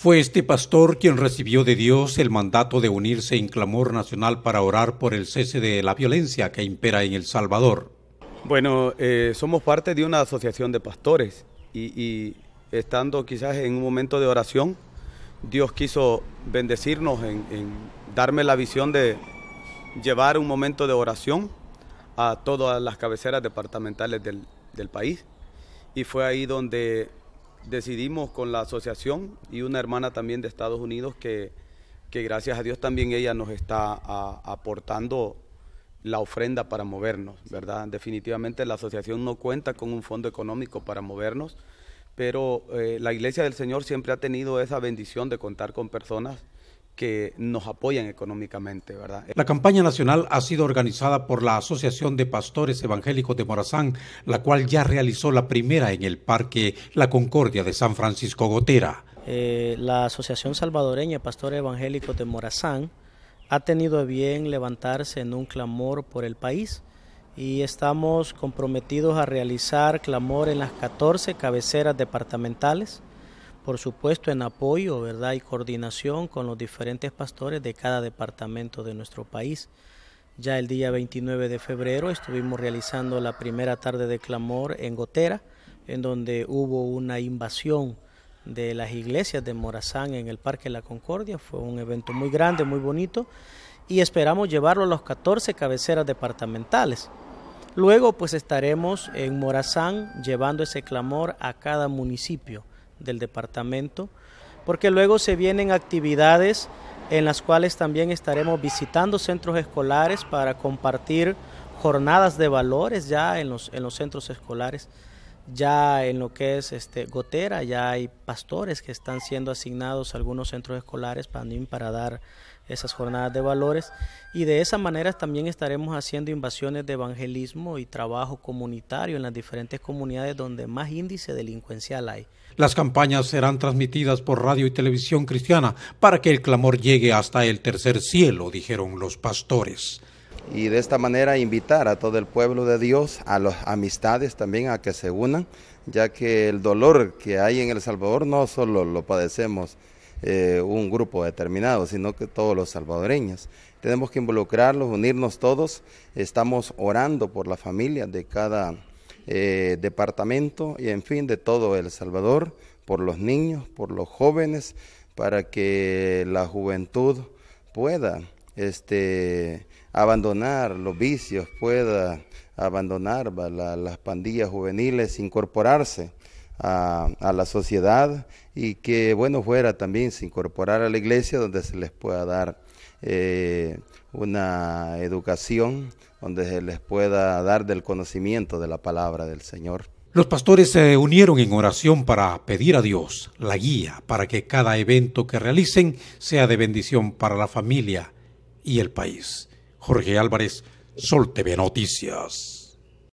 Fue este pastor quien recibió de Dios el mandato de unirse en clamor nacional para orar por el cese de la violencia que impera en El Salvador. Bueno, eh, somos parte de una asociación de pastores y, estando quizás en un momento de oración, Dios quiso bendecirnos en, darme la visión de llevar un momento de oración a todas las cabeceras departamentales del, del país. Y fue ahí donde decidimos con la asociación y una hermana también de Estados Unidos que, que gracias a Dios también ella nos está aportando la ofrenda para movernos, ¿verdad? Definitivamente la asociación no cuenta con un fondo económico para movernos, pero eh, la Iglesia del Señor siempre ha tenido esa bendición de contar con personas que nos apoyan económicamente, ¿verdad? La campaña nacional ha sido organizada por la Asociación de Pastores Evangélicos de Morazán, la cual ya realizó la primera en el Parque La Concordia de San Francisco Gotera. Eh, la Asociación Salvadoreña Pastores Evangélicos de Morazán ha tenido bien levantarse en un clamor por el país y estamos comprometidos a realizar clamor en las 14 cabeceras departamentales por supuesto en apoyo ¿verdad? y coordinación con los diferentes pastores de cada departamento de nuestro país. Ya el día 29 de febrero estuvimos realizando la primera tarde de clamor en Gotera, en donde hubo una invasión de las iglesias de Morazán en el Parque La Concordia. Fue un evento muy grande, muy bonito, y esperamos llevarlo a las 14 cabeceras departamentales. Luego pues estaremos en Morazán llevando ese clamor a cada municipio del departamento, porque luego se vienen actividades en las cuales también estaremos visitando centros escolares para compartir jornadas de valores ya en los, en los centros escolares. Ya en lo que es este Gotera, ya hay pastores que están siendo asignados a algunos centros escolares para, para dar esas jornadas de valores y de esa manera también estaremos haciendo invasiones de evangelismo y trabajo comunitario en las diferentes comunidades donde más índice delincuencial hay. Las campañas serán transmitidas por radio y televisión cristiana para que el clamor llegue hasta el tercer cielo, dijeron los pastores y de esta manera invitar a todo el pueblo de Dios, a las amistades también a que se unan, ya que el dolor que hay en El Salvador no solo lo padecemos eh, un grupo determinado, sino que todos los salvadoreños. Tenemos que involucrarlos, unirnos todos. Estamos orando por la familia de cada eh, departamento y en fin de todo El Salvador, por los niños, por los jóvenes, para que la juventud pueda este, abandonar los vicios, pueda abandonar las pandillas juveniles, incorporarse a, la sociedad y que bueno fuera también se incorporar a la iglesia donde se les pueda dar eh, una educación, donde se les pueda dar del conocimiento de la palabra del Señor. Los pastores se unieron en oración para pedir a Dios la guía para que cada evento que realicen sea de bendición para la familia y el país. Jorge Álvarez, Sol TV Noticias.